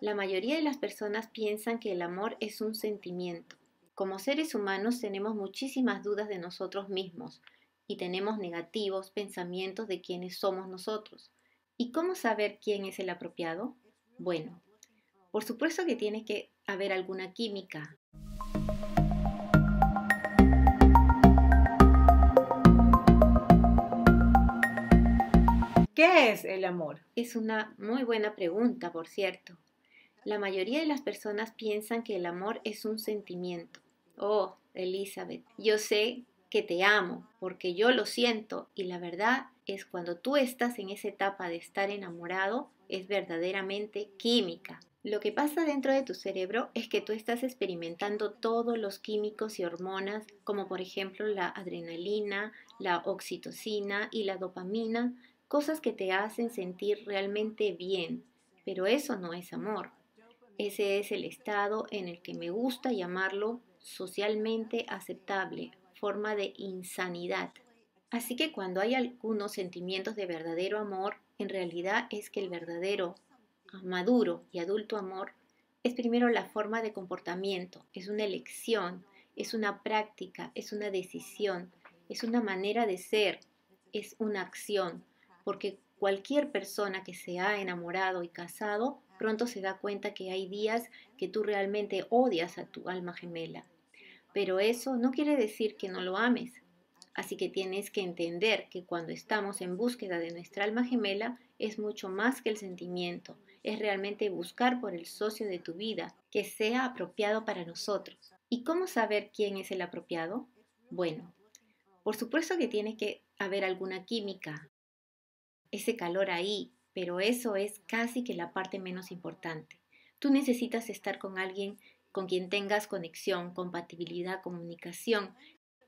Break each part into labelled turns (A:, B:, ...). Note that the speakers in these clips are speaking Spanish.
A: La mayoría de las personas piensan que el amor es un sentimiento. Como seres humanos tenemos muchísimas dudas de nosotros mismos y tenemos negativos pensamientos de quiénes somos nosotros. ¿Y cómo saber quién es el apropiado? Bueno, por supuesto que tiene que haber alguna química, ¿Qué es el amor? Es una muy buena pregunta, por cierto. La mayoría de las personas piensan que el amor es un sentimiento. Oh, Elizabeth, yo sé que te amo porque yo lo siento y la verdad es cuando tú estás en esa etapa de estar enamorado es verdaderamente química. Lo que pasa dentro de tu cerebro es que tú estás experimentando todos los químicos y hormonas como por ejemplo la adrenalina, la oxitocina y la dopamina, cosas que te hacen sentir realmente bien, pero eso no es amor. Ese es el estado en el que me gusta llamarlo socialmente aceptable, forma de insanidad. Así que cuando hay algunos sentimientos de verdadero amor, en realidad es que el verdadero, maduro y adulto amor es primero la forma de comportamiento, es una elección, es una práctica, es una decisión, es una manera de ser, es una acción, porque cualquier persona que se ha enamorado y casado pronto se da cuenta que hay días que tú realmente odias a tu alma gemela. Pero eso no quiere decir que no lo ames. Así que tienes que entender que cuando estamos en búsqueda de nuestra alma gemela es mucho más que el sentimiento, es realmente buscar por el socio de tu vida que sea apropiado para nosotros. ¿Y cómo saber quién es el apropiado? Bueno, por supuesto que tiene que haber alguna química, ese calor ahí, pero eso es casi que la parte menos importante. Tú necesitas estar con alguien con quien tengas conexión, compatibilidad, comunicación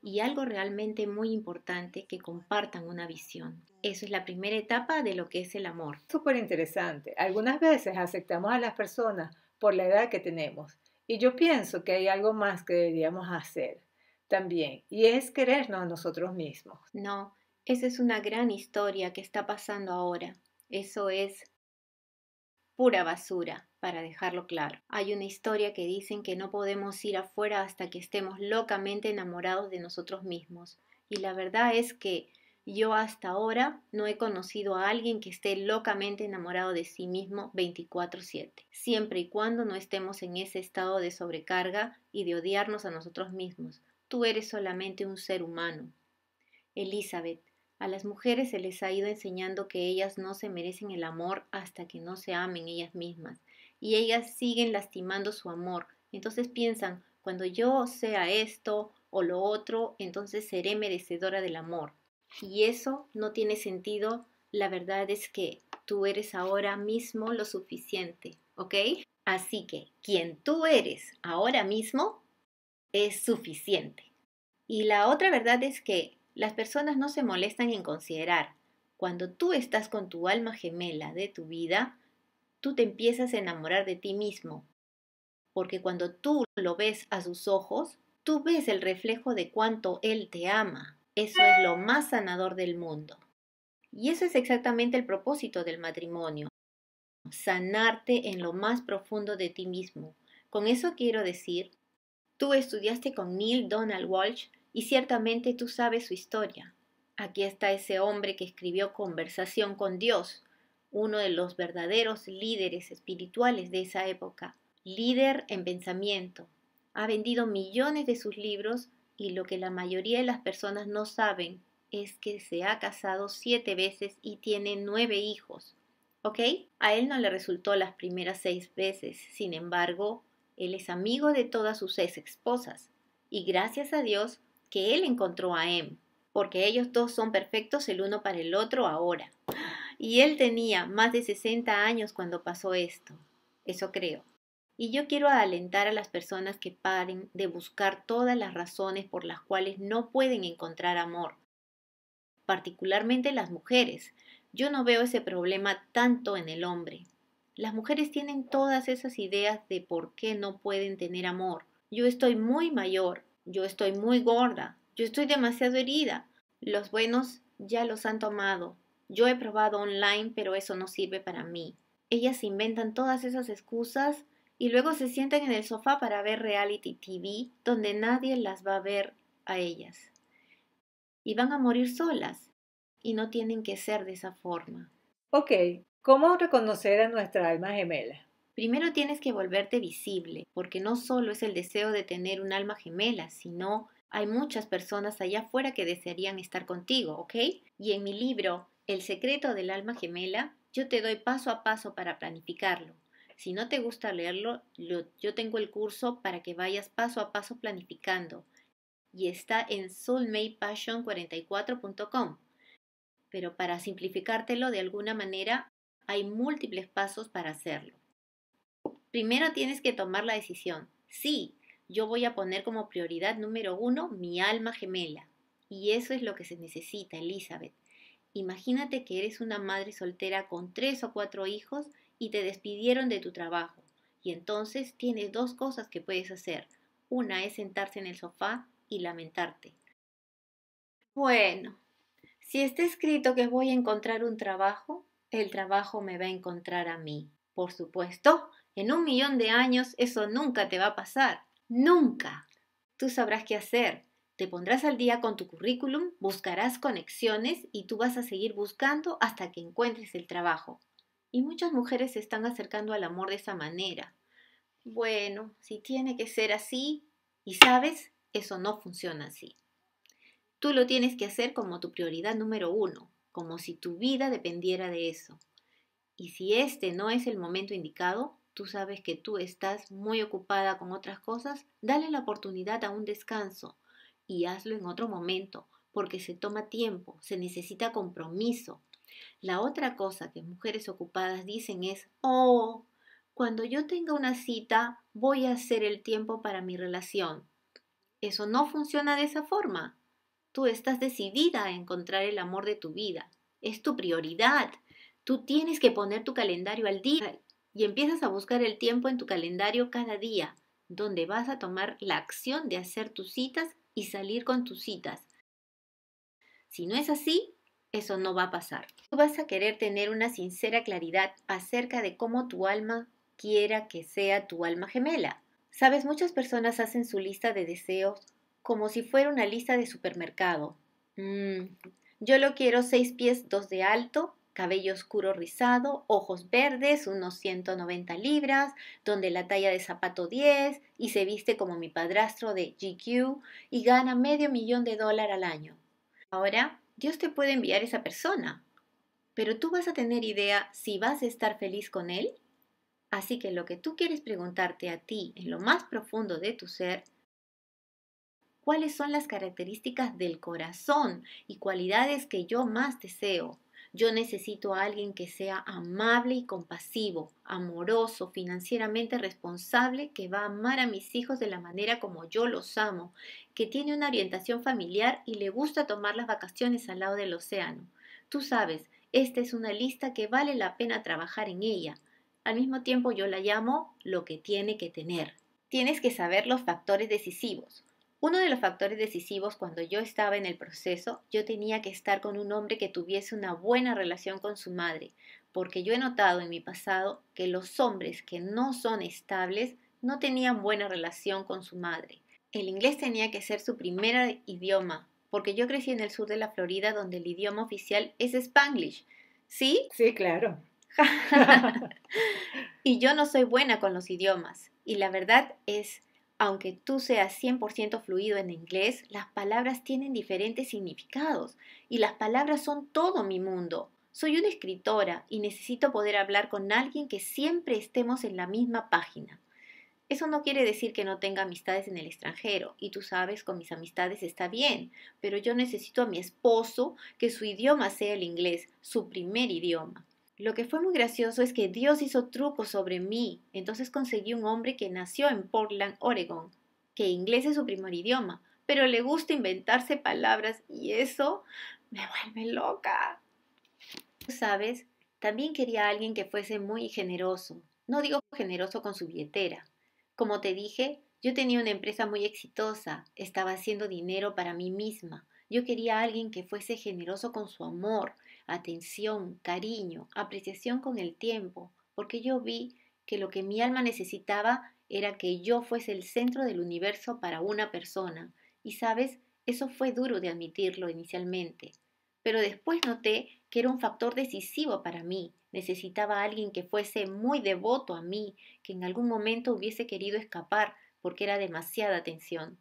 A: y algo realmente muy importante que compartan una visión. Eso
B: es la primera etapa de lo que es el amor. Súper interesante. Algunas veces aceptamos a las personas por la edad que tenemos y yo pienso que hay algo más que deberíamos hacer también y es querernos a nosotros mismos. No, esa es una gran historia
A: que está pasando ahora. Eso es pura basura, para dejarlo claro. Hay una historia que dicen que no podemos ir afuera hasta que estemos locamente enamorados de nosotros mismos. Y la verdad es que yo hasta ahora no he conocido a alguien que esté locamente enamorado de sí mismo 24/7, siempre y cuando no estemos en ese estado de sobrecarga y de odiarnos a nosotros mismos. Tú eres solamente un ser humano. Elizabeth, a las mujeres se les ha ido enseñando que ellas no se merecen el amor hasta que no se amen ellas mismas. Y ellas siguen lastimando su amor. Entonces piensan, cuando yo sea esto o lo otro, entonces seré merecedora del amor. Y eso no tiene sentido. La verdad es que tú eres ahora mismo lo suficiente, ¿ok? Así que quien tú eres ahora mismo es suficiente. Y la otra verdad es que las personas no se molestan en considerar. Cuando tú estás con tu alma gemela de tu vida, tú te empiezas a enamorar de ti mismo. Porque cuando tú lo ves a sus ojos, tú ves el reflejo de cuánto él te ama. Eso es lo más sanador del mundo. Y eso es exactamente el propósito del matrimonio. Sanarte en lo más profundo de ti mismo. Con eso quiero decir, tú estudiaste con Neil Donald Walsh y ciertamente tú sabes su historia. Aquí está ese hombre que escribió Conversación con Dios, uno de los verdaderos líderes espirituales de esa época, líder en pensamiento. Ha vendido millones de sus libros y lo que la mayoría de las personas no saben es que se ha casado siete veces y tiene nueve hijos. ¿Ok? A él no le resultó las primeras seis veces, sin embargo, él es amigo de todas sus ex esposas y gracias a Dios que él encontró a Em, porque ellos dos son perfectos el uno para el otro ahora. Y él tenía más de 60 años cuando pasó esto, eso creo. Y yo quiero alentar a las personas que paren de buscar todas las razones por las cuales no pueden encontrar amor, particularmente las mujeres. Yo no veo ese problema tanto en el hombre. Las mujeres tienen todas esas ideas de por qué no pueden tener amor. Yo estoy muy mayor yo estoy muy gorda, yo estoy demasiado herida, los buenos ya los han tomado, yo he probado online pero eso no sirve para mí. Ellas inventan todas esas excusas y luego se sienten en el sofá para ver reality TV donde nadie las va a ver
B: a ellas. Y van a morir solas y no tienen que ser de esa forma. Ok, ¿cómo reconocer a nuestra alma gemela? Primero
A: tienes que volverte visible, porque no solo es el deseo de tener un alma gemela, sino hay muchas personas allá afuera que desearían estar contigo, ¿ok? Y en mi libro, El secreto del alma gemela, yo te doy paso a paso para planificarlo. Si no te gusta leerlo, yo tengo el curso para que vayas paso a paso planificando. Y está en soulmatepassion44.com. Pero para simplificártelo de alguna manera, hay múltiples pasos para hacerlo. Primero tienes que tomar la decisión. Sí, yo voy a poner como prioridad número uno mi alma gemela. Y eso es lo que se necesita, Elizabeth. Imagínate que eres una madre soltera con tres o cuatro hijos y te despidieron de tu trabajo. Y entonces tienes dos cosas que puedes hacer. Una es sentarse en el sofá y lamentarte. Bueno, si está escrito que voy a encontrar un trabajo, el trabajo me va a encontrar a mí. Por supuesto, en un millón de años eso nunca te va a pasar. Nunca. Tú sabrás qué hacer. Te pondrás al día con tu currículum, buscarás conexiones y tú vas a seguir buscando hasta que encuentres el trabajo. Y muchas mujeres se están acercando al amor de esa manera. Bueno, si tiene que ser así, y sabes, eso no funciona así. Tú lo tienes que hacer como tu prioridad número uno, como si tu vida dependiera de eso. Y si este no es el momento indicado, tú sabes que tú estás muy ocupada con otras cosas, dale la oportunidad a un descanso y hazlo en otro momento, porque se toma tiempo, se necesita compromiso. La otra cosa que mujeres ocupadas dicen es, oh, cuando yo tenga una cita voy a hacer el tiempo para mi relación. Eso no funciona de esa forma. Tú estás decidida a encontrar el amor de tu vida. Es tu prioridad. Tú tienes que poner tu calendario al día y empiezas a buscar el tiempo en tu calendario cada día, donde vas a tomar la acción de hacer tus citas y salir con tus citas. Si no es así, eso no va a pasar. Tú vas a querer tener una sincera claridad acerca de cómo tu alma quiera que sea tu alma gemela. Sabes, muchas personas hacen su lista de deseos como si fuera una lista de supermercado. Mm, yo lo quiero seis pies, dos de alto, cabello oscuro rizado, ojos verdes, unos 190 libras, donde la talla de zapato 10 y se viste como mi padrastro de GQ y gana medio millón de dólares al año. Ahora, Dios te puede enviar esa persona, pero tú vas a tener idea si vas a estar feliz con él. Así que lo que tú quieres preguntarte a ti en lo más profundo de tu ser, ¿cuáles son las características del corazón y cualidades que yo más deseo? Yo necesito a alguien que sea amable y compasivo, amoroso, financieramente responsable, que va a amar a mis hijos de la manera como yo los amo, que tiene una orientación familiar y le gusta tomar las vacaciones al lado del océano. Tú sabes, esta es una lista que vale la pena trabajar en ella. Al mismo tiempo yo la llamo lo que tiene que tener. Tienes que saber los factores decisivos. Uno de los factores decisivos cuando yo estaba en el proceso, yo tenía que estar con un hombre que tuviese una buena relación con su madre, porque yo he notado en mi pasado que los hombres que no son estables no tenían buena relación con su madre. El inglés tenía que ser su primer idioma, porque yo crecí en el sur de la Florida donde el idioma oficial es Spanglish. ¿Sí? Sí, claro. y yo no soy buena con los idiomas. Y la verdad es aunque tú seas 100% fluido en inglés, las palabras tienen diferentes significados y las palabras son todo mi mundo. Soy una escritora y necesito poder hablar con alguien que siempre estemos en la misma página. Eso no quiere decir que no tenga amistades en el extranjero, y tú sabes, con mis amistades está bien, pero yo necesito a mi esposo que su idioma sea el inglés, su primer idioma. Lo que fue muy gracioso es que Dios hizo trucos sobre mí. Entonces conseguí un hombre que nació en Portland, Oregon, que inglés es su primer idioma, pero le gusta inventarse palabras y eso me vuelve loca. Tú sabes, también quería a alguien que fuese muy generoso. No digo generoso con su billetera. Como te dije, yo tenía una empresa muy exitosa, estaba haciendo dinero para mí misma, yo quería alguien que fuese generoso con su amor, atención, cariño, apreciación con el tiempo, porque yo vi que lo que mi alma necesitaba era que yo fuese el centro del universo para una persona. Y sabes, eso fue duro de admitirlo inicialmente. Pero después noté que era un factor decisivo para mí. Necesitaba alguien que fuese muy devoto a mí, que en algún momento hubiese querido escapar porque era demasiada atención.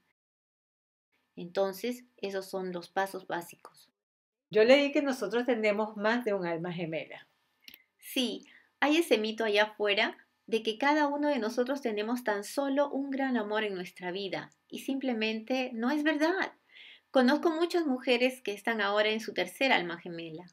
A: Entonces, esos son los pasos básicos. Yo leí que nosotros tenemos más de un alma gemela. Sí, hay ese mito allá afuera de que cada uno de nosotros tenemos tan solo un gran amor en nuestra vida y simplemente no es verdad. Conozco muchas mujeres que están ahora en su tercera alma gemela.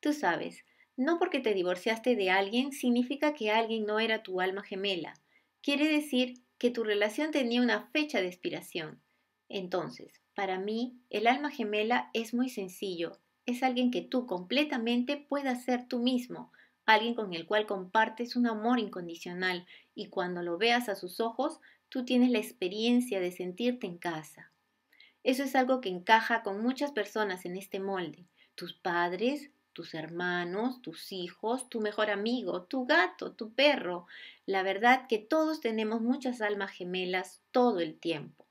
A: Tú sabes, no porque te divorciaste de alguien significa que alguien no era tu alma gemela. Quiere decir que tu relación tenía una fecha de expiración. Entonces, para mí, el alma gemela es muy sencillo. Es alguien que tú completamente puedas ser tú mismo, alguien con el cual compartes un amor incondicional y cuando lo veas a sus ojos, tú tienes la experiencia de sentirte en casa. Eso es algo que encaja con muchas personas en este molde. Tus padres, tus hermanos, tus hijos, tu mejor amigo, tu gato, tu perro. La verdad que todos tenemos muchas almas gemelas todo el tiempo.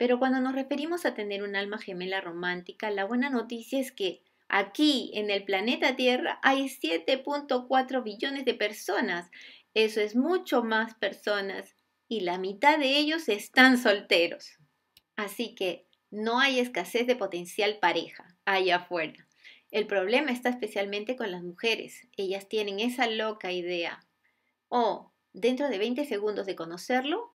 A: Pero cuando nos referimos a tener un alma gemela romántica, la buena noticia es que aquí, en el planeta Tierra, hay 7.4 billones de personas. Eso es mucho más personas y la mitad de ellos están solteros. Así que no hay escasez de potencial pareja allá afuera. El problema está especialmente con las mujeres. Ellas tienen esa loca idea. o dentro de 20 segundos de conocerlo,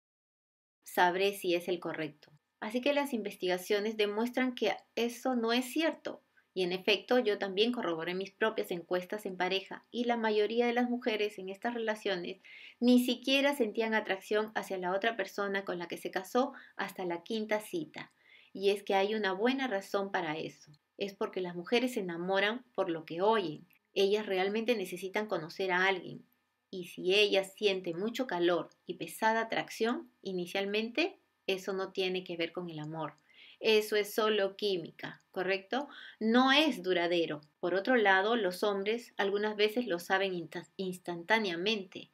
A: sabré si es el correcto. Así que las investigaciones demuestran que eso no es cierto. Y en efecto, yo también corroboré mis propias encuestas en pareja y la mayoría de las mujeres en estas relaciones ni siquiera sentían atracción hacia la otra persona con la que se casó hasta la quinta cita. Y es que hay una buena razón para eso. Es porque las mujeres se enamoran por lo que oyen. Ellas realmente necesitan conocer a alguien. Y si ella siente mucho calor y pesada atracción, inicialmente eso no tiene que ver con el amor. Eso es solo química, ¿correcto? No es duradero. Por otro lado, los hombres algunas veces lo saben instantáneamente.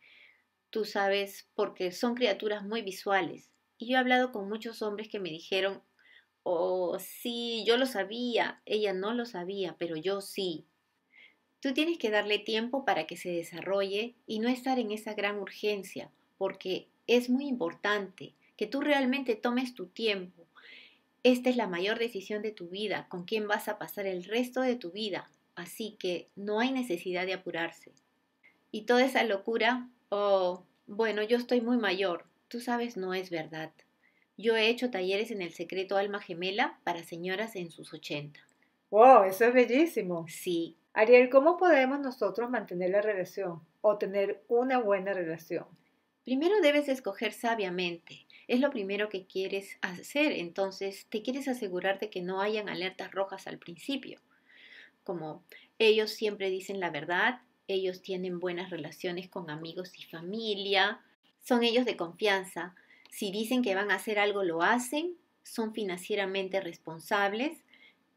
A: Tú sabes, porque son criaturas muy visuales. Y yo he hablado con muchos hombres que me dijeron, oh, sí, yo lo sabía, ella no lo sabía, pero yo sí. Tú tienes que darle tiempo para que se desarrolle y no estar en esa gran urgencia, porque es muy importante que tú realmente tomes tu tiempo. Esta es la mayor decisión de tu vida, con quién vas a pasar el resto de tu vida, así que no hay necesidad de apurarse. Y toda esa locura, oh, bueno, yo estoy muy mayor, tú sabes, no es verdad. Yo he hecho talleres en el secreto Alma Gemela para señoras en sus 80.
B: ¡Wow! Eso es bellísimo. Sí. Ariel, ¿cómo podemos nosotros mantener la relación o tener una buena relación? Primero debes escoger sabiamente es lo primero que quieres hacer. Entonces, te
A: quieres asegurarte que no hayan alertas rojas al principio. Como ellos siempre dicen la verdad, ellos tienen buenas relaciones con amigos y familia, son ellos de confianza. Si dicen que van a hacer algo, lo hacen, son financieramente responsables,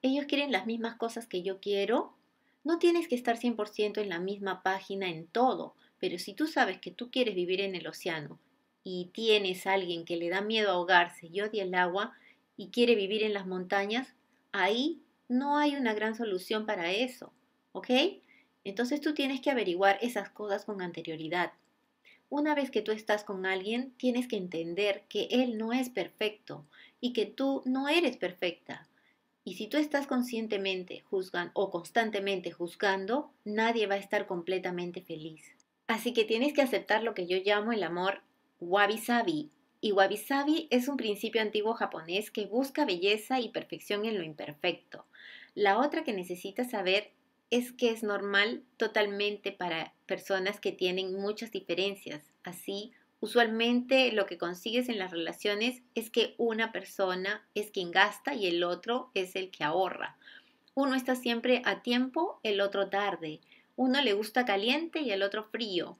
A: ellos quieren las mismas cosas que yo quiero. No tienes que estar 100% en la misma página en todo, pero si tú sabes que tú quieres vivir en el océano y tienes a alguien que le da miedo ahogarse y odia el agua y quiere vivir en las montañas, ahí no hay una gran solución para eso, ¿ok? Entonces tú tienes que averiguar esas cosas con anterioridad. Una vez que tú estás con alguien, tienes que entender que él no es perfecto y que tú no eres perfecta. Y si tú estás conscientemente juzgando o constantemente juzgando, nadie va a estar completamente feliz. Así que tienes que aceptar lo que yo llamo el amor Wabi Sabi. Y Wabi Sabi es un principio antiguo japonés que busca belleza y perfección en lo imperfecto. La otra que necesitas saber es que es normal totalmente para personas que tienen muchas diferencias. Así, usualmente lo que consigues en las relaciones es que una persona es quien gasta y el otro es el que ahorra. Uno está siempre a tiempo, el otro tarde. Uno le gusta caliente y el otro frío.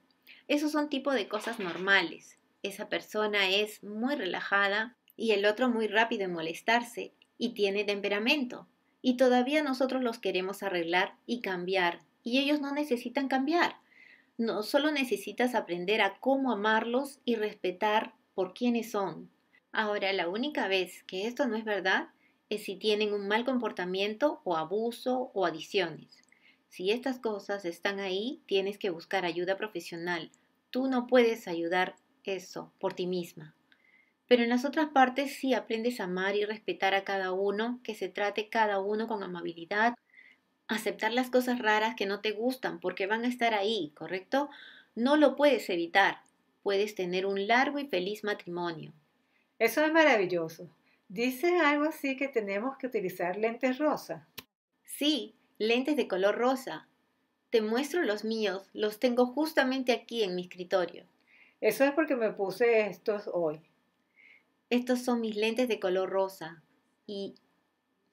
A: Esos son tipo de cosas normales esa persona es muy relajada y el otro muy rápido en molestarse y tiene temperamento. Y todavía nosotros los queremos arreglar y cambiar y ellos no necesitan cambiar. No, solo necesitas aprender a cómo amarlos y respetar por quienes son. Ahora, la única vez que esto no es verdad es si tienen un mal comportamiento o abuso o adiciones. Si estas cosas están ahí, tienes que buscar ayuda profesional. Tú no puedes ayudar eso por ti misma. Pero en las otras partes sí aprendes a amar y respetar a cada uno, que se trate cada uno con amabilidad, aceptar las cosas raras que no te gustan porque van a estar ahí, ¿correcto? No lo puedes evitar. Puedes tener
B: un largo y feliz matrimonio. Eso es maravilloso. Dice algo así que tenemos que utilizar lentes rosa. Sí, lentes de color rosa.
A: Te muestro los míos, los tengo justamente aquí en mi escritorio. Eso es porque me puse estos hoy. Estos son mis lentes de color rosa y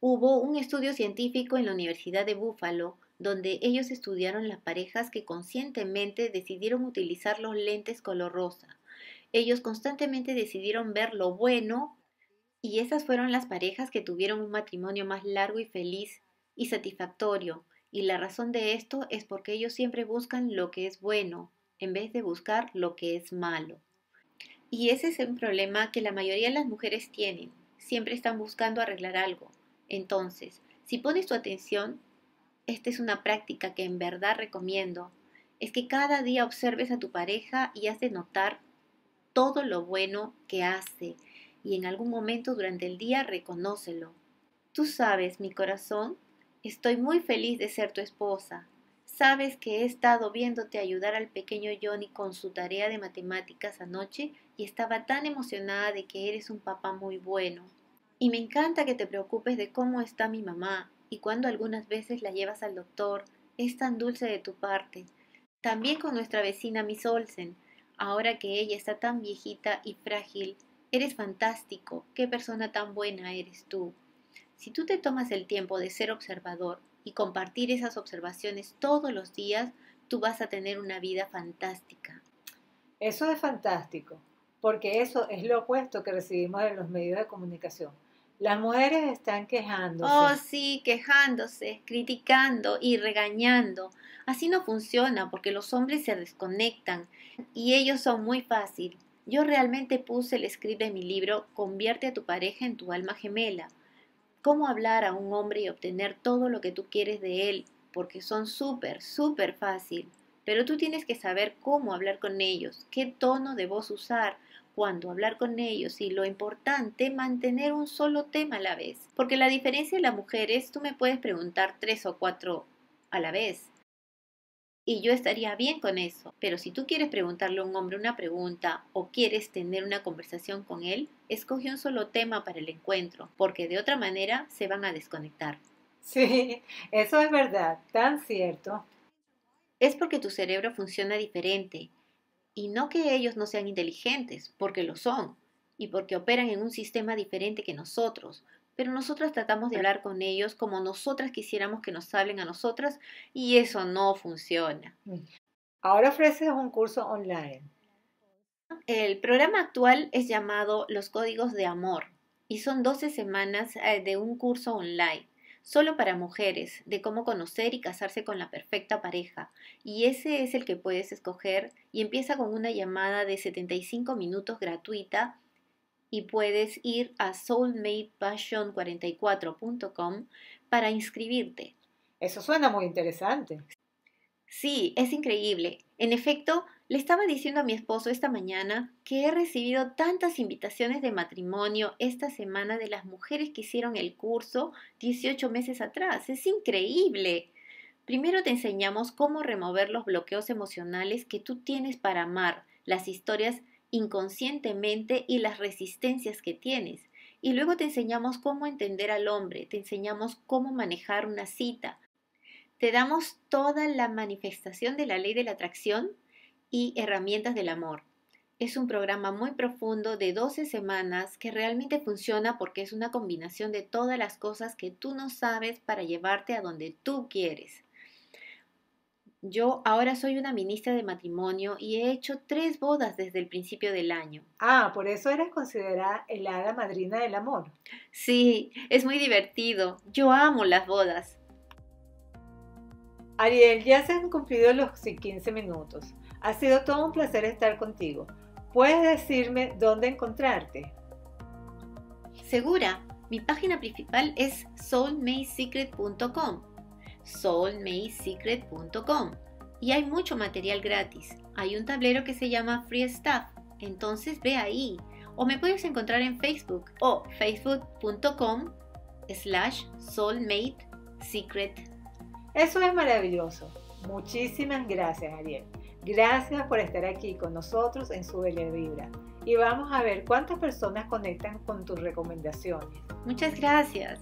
A: hubo un estudio científico en la Universidad de Buffalo donde ellos estudiaron las parejas que conscientemente decidieron utilizar los lentes color rosa. Ellos constantemente decidieron ver lo bueno y esas fueron las parejas que tuvieron un matrimonio más largo y feliz y satisfactorio. Y la razón de esto es porque ellos siempre buscan lo que es bueno, en vez de buscar lo que es malo. Y ese es un problema que la mayoría de las mujeres tienen. Siempre están buscando arreglar algo. Entonces, si pones tu atención, esta es una práctica que en verdad recomiendo, es que cada día observes a tu pareja y has de notar todo lo bueno que hace y en algún momento durante el día reconócelo. Tú sabes, mi corazón, estoy muy feliz de ser tu esposa Sabes que he estado viéndote ayudar al pequeño Johnny con su tarea de matemáticas anoche y estaba tan emocionada de que eres un papá muy bueno. Y me encanta que te preocupes de cómo está mi mamá y cuando algunas veces la llevas al doctor. Es tan dulce de tu parte. También con nuestra vecina Miss Olsen. Ahora que ella está tan viejita y frágil, eres fantástico. Qué persona tan buena eres tú. Si tú te tomas el tiempo de ser observador y compartir esas observaciones todos
B: los días, tú vas a tener una vida fantástica. Eso es fantástico, porque eso es lo opuesto que recibimos en los medios de comunicación. Las mujeres están quejándose. Oh,
A: sí, quejándose, criticando y regañando. Así no funciona porque los hombres se desconectan y ellos son muy fácil. Yo realmente puse el script de mi libro Convierte a tu pareja en tu alma gemela cómo hablar a un hombre y obtener todo lo que tú quieres de él, porque son súper, súper fácil. Pero tú tienes que saber cómo hablar con ellos, qué tono de voz usar, cuando hablar con ellos y lo importante, mantener un solo tema a la vez. Porque la diferencia de mujer es tú me puedes preguntar tres o cuatro a la vez, y yo estaría bien con eso. Pero si tú quieres preguntarle a un hombre una pregunta o quieres tener una conversación con él, escoge un solo tema para el encuentro, porque de otra manera se van a desconectar. Sí, eso es verdad, tan cierto. Es porque tu cerebro funciona diferente, y no que ellos no sean inteligentes, porque lo son, y porque operan en un sistema diferente que nosotros, pero nosotras tratamos de hablar con ellos como nosotras quisiéramos que nos hablen a nosotras y eso no funciona. Ahora ofreces un curso online. El programa actual es llamado Los Códigos de Amor y son 12 semanas eh, de un curso online solo para mujeres, de cómo conocer y casarse con la perfecta pareja. Y ese es el que puedes escoger y empieza con una llamada de 75 minutos gratuita y puedes ir a soulmatepassion44.com para inscribirte. Eso suena muy interesante. Sí, es increíble. En efecto, le estaba diciendo a mi esposo esta mañana que he recibido tantas invitaciones de matrimonio esta semana de las mujeres que hicieron el curso 18 meses atrás. Es increíble. Primero te enseñamos cómo remover los bloqueos emocionales que tú tienes para amar, las historias inconscientemente y las resistencias que tienes. Y luego te enseñamos cómo entender al hombre, te enseñamos cómo manejar una cita. Te damos toda la manifestación de la ley de la atracción y herramientas del amor. Es un programa muy profundo de 12 semanas que realmente funciona porque es una combinación de todas las cosas que tú no sabes para llevarte a donde tú quieres. Yo ahora soy una ministra de matrimonio y he hecho tres bodas desde el principio del
B: año. Ah, por eso eres considerada el hada madrina del amor. Sí, es muy divertido. Yo amo las bodas. Ariel, ya se han cumplido los 15 minutos. Ha sido todo un placer estar contigo. ¿Puedes decirme dónde encontrarte? Segura. Mi página
A: principal es soulmaysecret.com soulmatesecret.com y hay mucho material gratis. Hay un tablero que se llama Free Stuff, entonces ve ahí. O me puedes encontrar en Facebook o facebook.com
B: slash soulmatesecret. Eso es maravilloso. Muchísimas gracias, Ariel. Gracias por estar aquí con nosotros en su Vibra. Y vamos a ver cuántas personas conectan con tus recomendaciones. Muchas gracias.